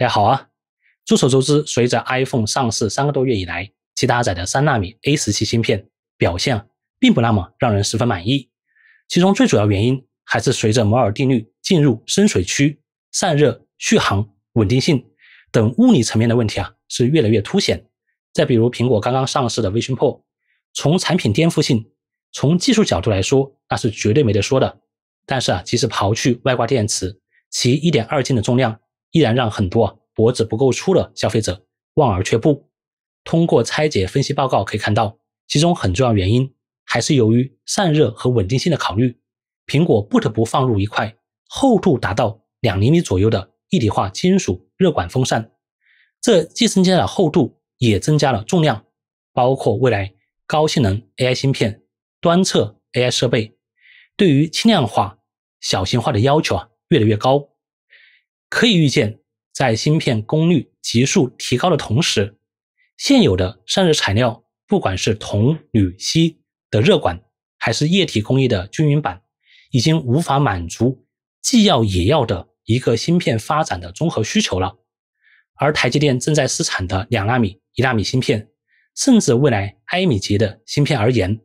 大家好啊！众所周知，随着 iPhone 上市三个多月以来，其搭载的三纳米 A 十七芯片表现并不那么让人十分满意。其中最主要原因还是随着摩尔定律进入深水区，散热、续航、稳定性等物理层面的问题啊是越来越凸显。再比如苹果刚刚上市的 Vision Pro，从产品颠覆性、从技术角度来说，那是绝对没得说的。但是啊，即使刨去外挂电池，其一点二斤的重量。依然让很多脖子不够粗的消费者望而却步。通过拆解分析报告可以看到，其中很重要原因还是由于散热和稳定性的考虑，苹果不得不放入一块厚度达到两厘米左右的一体化金属热管风扇。这既增加了厚度，也增加了重量。包括未来高性能 AI 芯片、端侧 AI 设备，对于轻量化、小型化的要求啊越来越高。可以预见，在芯片功率、急速提高的同时，现有的散热材料，不管是铜、铝、锡的热管，还是液体工艺的均匀板，已经无法满足既要也要的一个芯片发展的综合需求了。而台积电正在试产的两纳米、一纳米芯片，甚至未来埃米级的芯片而言，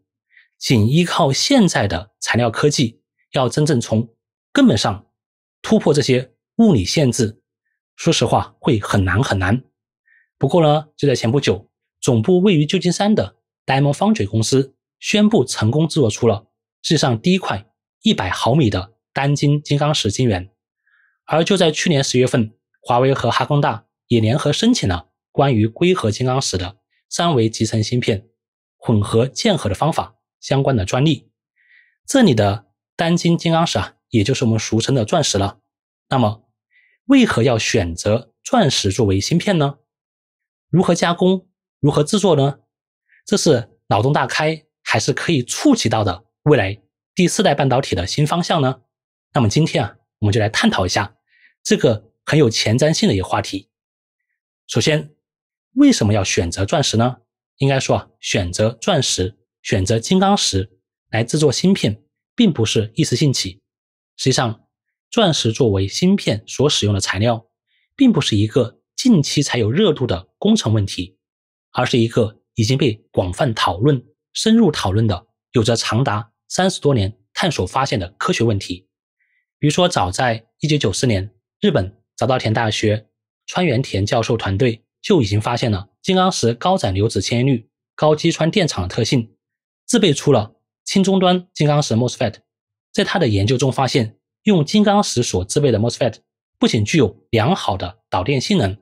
仅依靠现在的材料科技，要真正从根本上突破这些。物理限制，说实话会很难很难。不过呢，就在前不久，总部位于旧金山的戴蒙方嘴公司宣布成功制作出了世界上第一块一百毫米的单晶金刚石晶圆。而就在去年十月份，华为和哈工大也联合申请了关于硅和金刚石的三维集成芯片混合键合的方法相关的专利。这里的单晶金刚石啊，也就是我们俗称的钻石了。那么。为何要选择钻石作为芯片呢？如何加工？如何制作呢？这是脑洞大开，还是可以触及到的未来第四代半导体的新方向呢？那么今天啊，我们就来探讨一下这个很有前瞻性的一个话题。首先，为什么要选择钻石呢？应该说啊，选择钻石、选择金刚石来制作芯片，并不是一时兴起，实际上。钻石作为芯片所使用的材料，并不是一个近期才有热度的工程问题，而是一个已经被广泛讨论、深入讨论的、有着长达三十多年探索发现的科学问题。比如说，早在一九九四年，日本早稻田大学川原田教授团队就已经发现了金刚石高载流子迁移率、高击穿电场的特性，制备出了轻终端金刚石 MOSFET。在他的研究中发现。用金刚石所制备的 MOSFET 不仅具有良好的导电性能，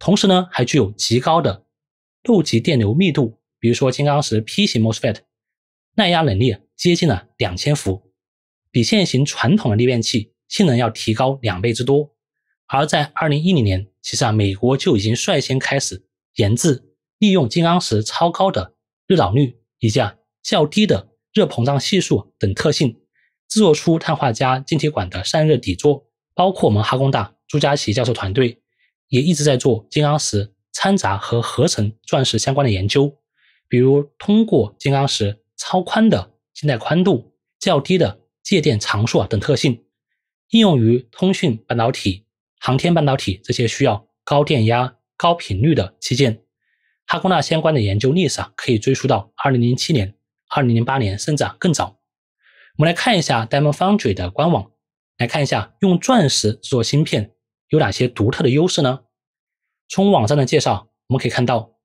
同时呢还具有极高的漏极电流密度。比如说金刚石 P 型 MOSFET 耐压能力接近了两千伏，比现行传统的逆变器性能要提高两倍之多。而在二零一零年，其实啊美国就已经率先开始研制利用金刚石超高的热导率以及啊较低的热膨胀系数等特性。制作出碳化镓晶体管的散热底座，包括我们哈工大朱家琪教授团队也一直在做金刚石掺杂和合成钻石相关的研究，比如通过金刚石超宽的静带宽度、较低的介电常数啊等特性，应用于通讯半导体、航天半导体这些需要高电压、高频率的器件。哈工大相关的研究历史啊可以追溯到二零零七年、二零零八年，甚至啊更早。我们来看一下 Diamond Foundry 的官网，来看一下用钻石制作芯片有哪些独特的优势呢？从网站的介绍我们可以看到，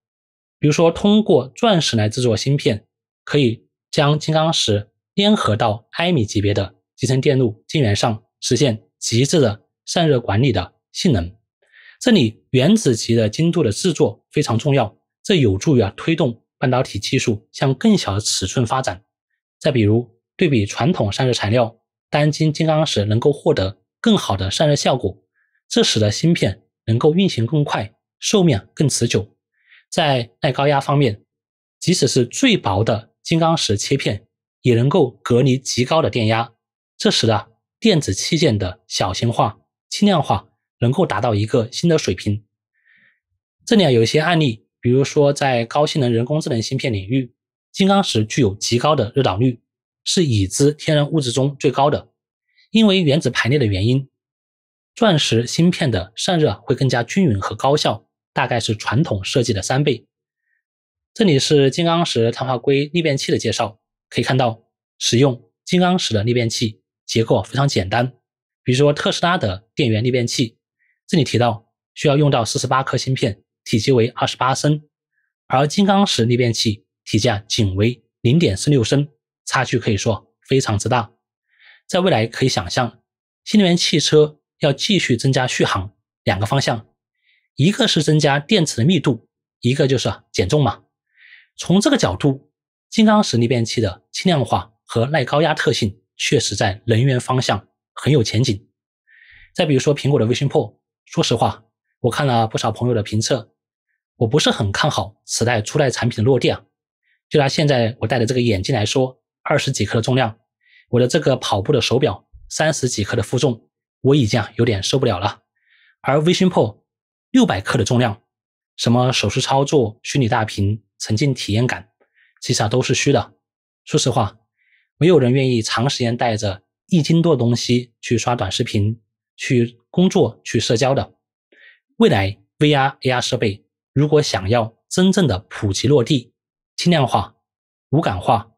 比如说通过钻石来制作芯片，可以将金刚石粘合到埃米级别的集成电路晶圆上，实现极致的散热管理的性能。这里原子级的精度的制作非常重要，这有助于啊推动半导体技术向更小的尺寸发展。再比如。对比传统散热材料，单晶金刚石能够获得更好的散热效果，这使得芯片能够运行更快、寿命更持久。在耐高压方面，即使是最薄的金刚石切片也能够隔离极高的电压，这使得电子器件的小型化、轻量化能够达到一个新的水平。这里啊有一些案例，比如说在高性能人工智能芯片领域，金刚石具有极高的热导率。是已知天然物质中最高的，因为原子排列的原因，钻石芯片的散热会更加均匀和高效，大概是传统设计的三倍。这里是金刚石碳化硅逆变器的介绍，可以看到，使用金刚石的逆变器结构非常简单。比如说特斯拉的电源逆变器，这里提到需要用到四十八颗芯片，体积为二十八升，而金刚石逆变器体积仅为零点四六升。差距可以说非常之大，在未来可以想象，新能源汽车要继续增加续航，两个方向，一个是增加电池的密度，一个就是减重嘛。从这个角度，金刚石逆变器的轻量化和耐高压特性，确实在能源方向很有前景。再比如说苹果的 Vision Pro，说实话，我看了不少朋友的评测，我不是很看好此代初代产品的落地。啊。就拿现在我戴的这个眼镜来说。二十几克的重量，我的这个跑步的手表三十几克的负重，我已经啊有点受不了了。而微星 Pro 六百克的重量，什么手势操作、虚拟大屏、沉浸体验感，其实都是虚的。说实话，没有人愿意长时间带着一斤多的东西去刷短视频、去工作、去社交的。未来 VR、AR 设备如果想要真正的普及落地，轻量化、无感化。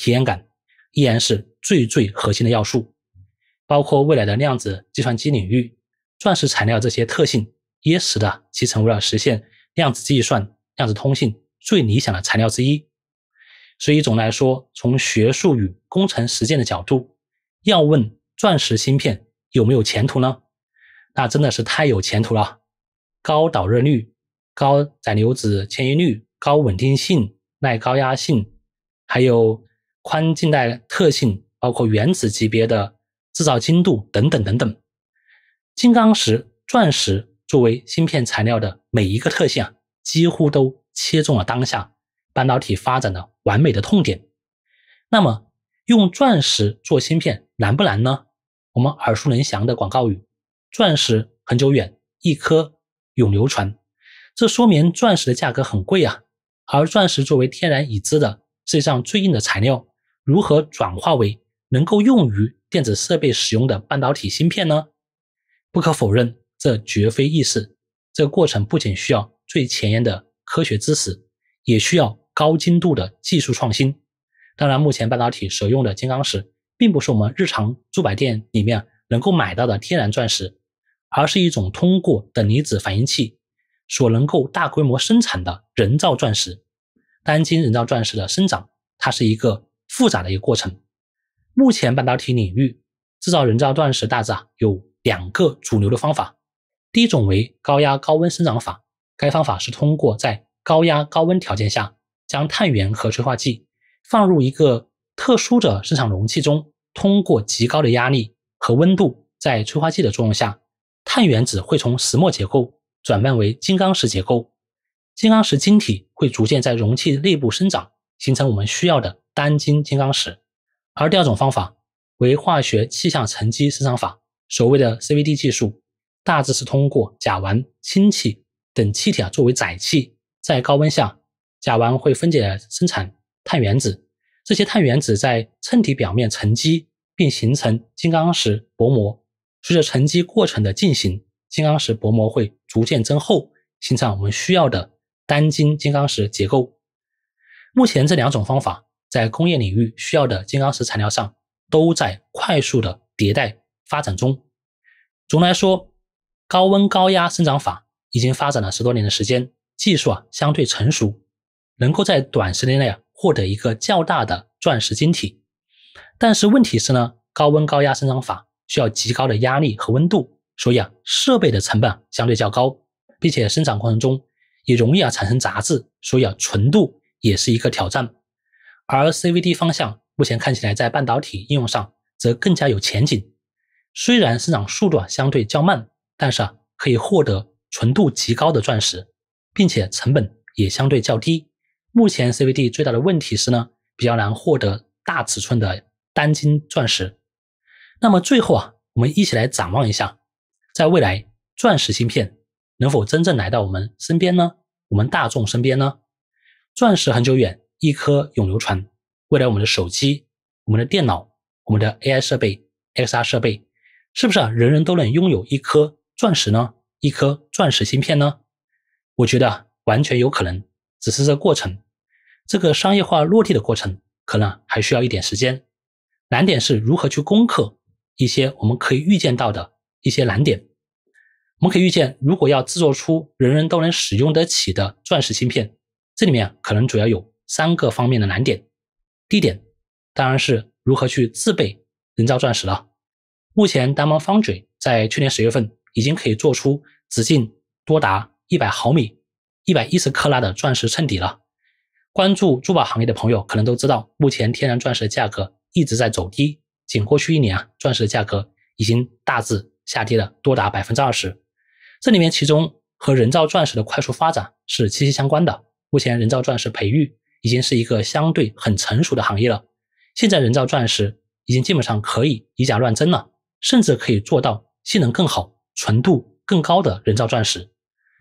体验感依然是最最核心的要素，包括未来的量子计算机领域，钻石材料这些特性，也使得其成为了实现量子计算、量子通信最理想的材料之一。所以总的来说，从学术与工程实践的角度，要问钻石芯片有没有前途呢？那真的是太有前途了！高导热率、高载流子迁移率、高稳定性、耐高压性，还有。宽静带特性，包括原子级别的制造精度等等等等。金刚石、钻石作为芯片材料的每一个特性啊，几乎都切中了当下半导体发展的完美的痛点。那么，用钻石做芯片难不难呢？我们耳熟能详的广告语：“钻石恒久远，一颗永流传。”这说明钻石的价格很贵啊。而钻石作为天然已知的世界上最硬的材料。如何转化为能够用于电子设备使用的半导体芯片呢？不可否认，这绝非易事。这个过程不仅需要最前沿的科学知识，也需要高精度的技术创新。当然，目前半导体所用的金刚石，并不是我们日常珠宝店里面能够买到的天然钻石，而是一种通过等离子反应器所能够大规模生产的人造钻石。单晶人造钻石的生长，它是一个。复杂的一个过程。目前半导体领域制造人造钻石，大致啊有两个主流的方法。第一种为高压高温生长法，该方法是通过在高压高温条件下，将碳源和催化剂放入一个特殊的生产容器中，通过极高的压力和温度，在催化剂的作用下，碳原子会从石墨结构转变为金刚石结构，金刚石晶体会逐渐在容器内部生长，形成我们需要的。单晶金刚石，而第二种方法为化学气象沉积生长法，所谓的 CVD 技术，大致是通过甲烷、氢气等气体啊作为载气，在高温下，甲烷会分解生产碳原子，这些碳原子在衬体表面沉积并形成金刚石薄膜，随着沉积过程的进行，金刚石薄膜会逐渐增厚，形成我们需要的单晶金刚石结构。目前这两种方法。在工业领域需要的金刚石材料上，都在快速的迭代发展中。总的来说，高温高压生长法已经发展了十多年的时间，技术啊相对成熟，能够在短时间内啊获得一个较大的钻石晶体。但是问题是呢，高温高压生长法需要极高的压力和温度，所以啊设备的成本啊相对较高，并且生长过程中也容易啊产生杂质，所以啊纯度也是一个挑战。而 CVD 方向目前看起来在半导体应用上则更加有前景。虽然生长速度啊相对较慢，但是啊可以获得纯度极高的钻石，并且成本也相对较低。目前 CVD 最大的问题是呢比较难获得大尺寸的单晶钻石。那么最后啊，我们一起来展望一下，在未来钻石芯片能否真正来到我们身边呢？我们大众身边呢？钻石很久远。一颗永流传。未来，我们的手机、我们的电脑、我们的 AI 设备、XR 设备，是不是啊？人人都能拥有一颗钻石呢？一颗钻石芯片呢？我觉得完全有可能，只是这过程，这个商业化落地的过程可能还需要一点时间。难点是如何去攻克一些我们可以预见到的一些难点。我们可以预见，如果要制作出人人都能使用得起的钻石芯片，这里面可能主要有。三个方面的难点，第一点当然是如何去自备人造钻石了。目前丹 i 方嘴在去年十月份已经可以做出直径多达一百毫米、一百一十克拉的钻石衬底了。关注珠宝行业的朋友可能都知道，目前天然钻石的价格一直在走低，仅过去一年啊，钻石的价格已经大致下跌了多达百分之二十。这里面其中和人造钻石的快速发展是息息相关的。目前，人造钻石培育已经是一个相对很成熟的行业了。现在人造钻石已经基本上可以以假乱真了，甚至可以做到性能更好、纯度更高的人造钻石。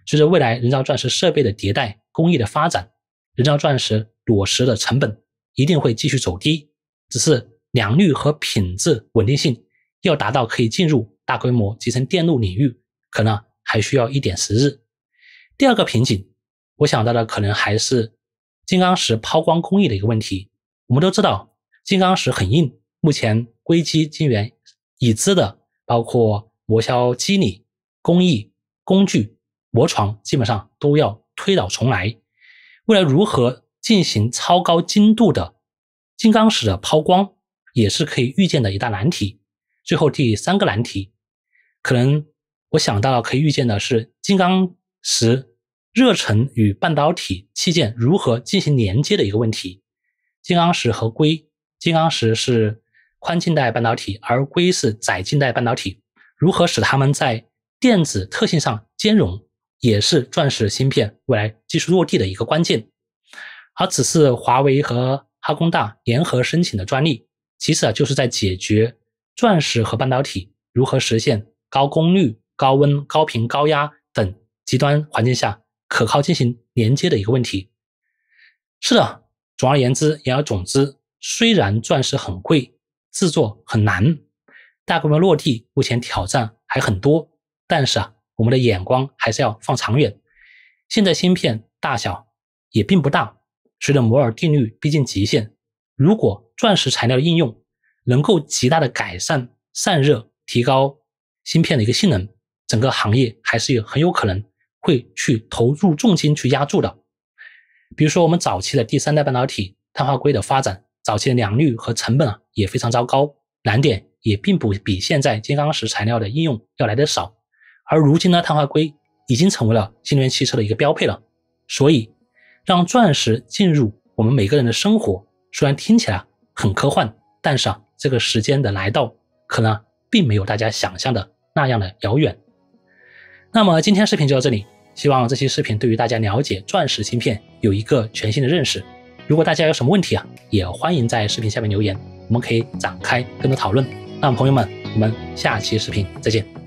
随着未来人造钻石设备的迭代、工艺的发展，人造钻石裸石的成本一定会继续走低。只是良率和品质稳定性要达到可以进入大规模集成电路领域，可能还需要一点时日。第二个瓶颈，我想到的可能还是。金刚石抛光工艺的一个问题，我们都知道，金刚石很硬。目前，硅基晶圆已知的包括磨削机理、工艺、工具、磨床，基本上都要推倒重来。未来如何进行超高精度的金刚石的抛光，也是可以预见的一大难题。最后第三个难题，可能我想到可以预见的是，金刚石。热成与半导体器件如何进行连接的一个问题。金刚石和硅，金刚石是宽禁带半导体，而硅是窄禁带半导体。如何使它们在电子特性上兼容，也是钻石芯片未来技术落地的一个关键。而此次华为和哈工大联合申请的专利，其实啊就是在解决钻石和半导体如何实现高功率、高温、高频、高压等极端环境下。可靠进行连接的一个问题。是的，总而言之言而总之，虽然钻石很贵，制作很难，大规模落地目前挑战还很多，但是啊，我们的眼光还是要放长远。现在芯片大小也并不大，随着摩尔定律逼近极限，如果钻石材料的应用能够极大的改善散热，提高芯片的一个性能，整个行业还是有很有可能。会去投入重金去压铸的，比如说我们早期的第三代半导体碳化硅的发展，早期的良率和成本啊也非常糟糕，难点也并不比现在金刚石材料的应用要来的少。而如今呢，碳化硅已经成为了新能源汽车的一个标配了。所以，让钻石进入我们每个人的生活，虽然听起来很科幻，但是啊，这个时间的来到可能并没有大家想象的那样的遥远。那么今天视频就到这里，希望这期视频对于大家了解钻石芯片有一个全新的认识。如果大家有什么问题啊，也欢迎在视频下面留言，我们可以展开更多讨论。那么朋友们，我们下期视频再见。